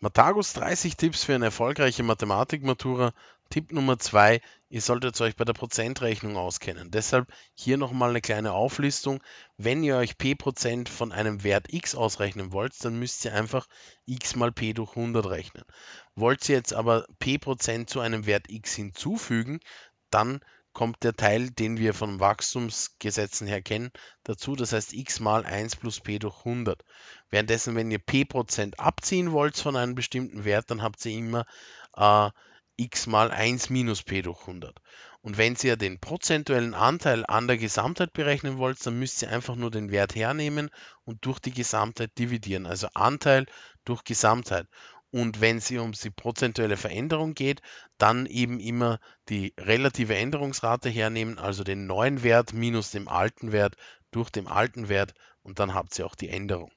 Matagos 30 Tipps für eine erfolgreiche Mathematikmatura. Tipp Nummer 2, ihr solltet euch bei der Prozentrechnung auskennen. Deshalb hier nochmal eine kleine Auflistung. Wenn ihr euch p% von einem Wert x ausrechnen wollt, dann müsst ihr einfach x mal p durch 100 rechnen. Wollt ihr jetzt aber p% zu einem Wert x hinzufügen, dann kommt der Teil, den wir von Wachstumsgesetzen her kennen, dazu. Das heißt x mal 1 plus p durch 100. Währenddessen, wenn ihr p Prozent abziehen wollt von einem bestimmten Wert, dann habt ihr immer äh, x mal 1 minus p durch 100. Und wenn ihr den prozentuellen Anteil an der Gesamtheit berechnen wollt, dann müsst ihr einfach nur den Wert hernehmen und durch die Gesamtheit dividieren. Also Anteil durch Gesamtheit. Und wenn es um die prozentuelle Veränderung geht, dann eben immer die relative Änderungsrate hernehmen, also den neuen Wert minus dem alten Wert durch den alten Wert und dann habt ihr auch die Änderung.